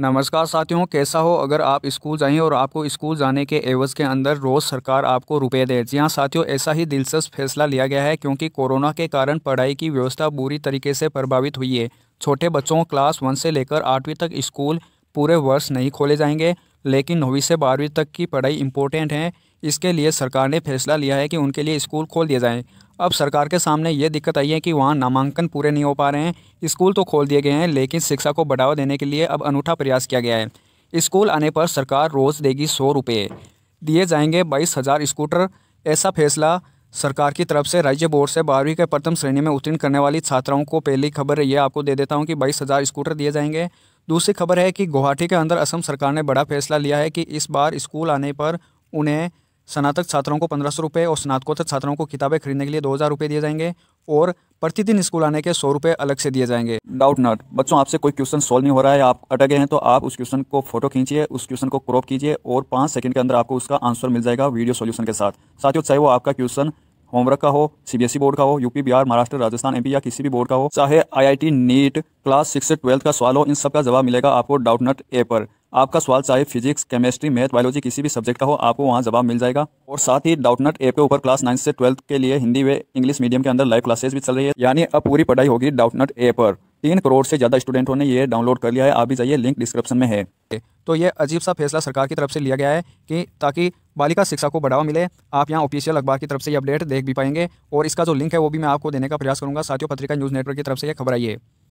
नमस्कार साथियों कैसा हो अगर आप स्कूल जाए और आपको स्कूल जाने के एवज के अंदर रोज़ सरकार आपको रुपए दे जी हाँ साथियों ऐसा ही दिलचस्प फैसला लिया गया है क्योंकि कोरोना के कारण पढ़ाई की व्यवस्था बुरी तरीके से प्रभावित हुई है छोटे बच्चों क्लास वन से लेकर आठवीं तक स्कूल पूरे वर्ष नहीं खोले जाएंगे लेकिन नौवीं से बारहवीं तक की पढ़ाई इंपॉर्टेंट है इसके लिए सरकार ने फैसला लिया है कि उनके लिए स्कूल खोल दिए जाएँ अब सरकार के सामने ये दिक्कत आई है कि वहाँ नामांकन पूरे नहीं हो पा रहे हैं स्कूल तो खोल दिए गए हैं लेकिन शिक्षा को बढ़ावा देने के लिए अब अनूठा प्रयास किया गया है स्कूल आने पर सरकार रोज़ देगी सौ रुपये दिए जाएंगे बाईस हज़ार स्कूटर ऐसा फैसला सरकार की तरफ से राज्य बोर्ड से बारहवीं के प्रथम श्रेणी में उत्तीर्ण करने वाली छात्राओं को पहली खबर ये आपको दे देता हूँ कि बाईस हज़ार स्कूटर दिए जाएंगे दूसरी खबर है कि गुवाहाटी के अंदर असम सरकार ने बड़ा फैसला लिया है कि इस बार स्कूल आने पर उन्हें स्नातक छात्रों को पंद्रह सौ और स्नातकोत्तर छात्रों को किताबें खरीदने के लिए दो हज़ार दिए जाएंगे और प्रतिदिन स्कूल आने के सौ रुपये अलग से दिए जाएंगे डाउट नॉट बच्चों आपसे कोई क्वेश्चन सॉल्व नहीं हो रहा है आप अटके हैं तो आप उस क्वेश्चन को फोटो खींचिए उस क्वेश्चन को क्रॉप कीजिए और पाँच सेकंड के अंदर आपको उसका आंसर मिल जाएगा वीडियो सॉल्यूशन के साथ साथियों चाहे वो आपका क्वेश्चन होमवर्क का हो सीबीएसई e बोर्ड का हो यूपी बिहार महाराष्ट्र राजस्थान एमपी या किसी भी बोर्ड का हो चाहे आईआईटी नीट क्लास सिक्स से ट्वेल्थ का सवाल हो इन सब का जवाब मिलेगा आपको डाउट नट ए पर आपका सवाल चाहे फिजिक्स केमिस्ट्री मैथ बायोलॉजी किसी भी सब्जेक्ट का हो आपको वहाँ जवाब मिल जाएगा और साथ ही डाउटनट ऐप के ऊपर क्लास नाइन से ट्वेल्थ के लिए हिंदी व इंग्लिश मीडियम के अंदर लाइव क्लासेस भी चल रही है यानी अब पूरी पढ़ाई होगी डाउटनट ए पर तीन करोड़ से ज़्यादा स्टूडेंटों ने यह डाउनलोड कर लिया है आप भी जाइए लिंक डिस्क्रिप्शन में है तो ये अजीब सा फैसला सरकार की तरफ से लिया गया है कि ताकि बालिका शिक्षा को बढ़ावा मिले आप यहाँ ऑफिशियल अखबार की तरफ से ये अपडेट देख भी पाएंगे और इसका जो लिंक है वो भी मैं आपको देने का प्रयास करूँगा साथियों पत्रिका न्यूज़ नेटवर्क की तरफ से यह खबर आई है